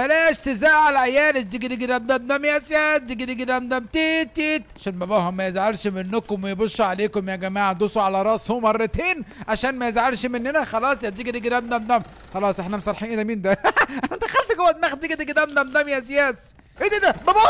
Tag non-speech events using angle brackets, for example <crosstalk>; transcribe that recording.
بلاش تزعل عيال دق دق دم دم دم يس يس دق دم دم تيت تيت عشان باباهم ما يزعلش منكم ويبش عليكم يا جماعه دوسوا على راسه مرتين عشان ما يزعلش مننا خلاص يا دق دق دم دم دم خلاص احنا مصالحين ايه ده مين ده <laughs> انا دخلت جوه دماغ دق دق دم دم دم يس يس ايه ده ده بابا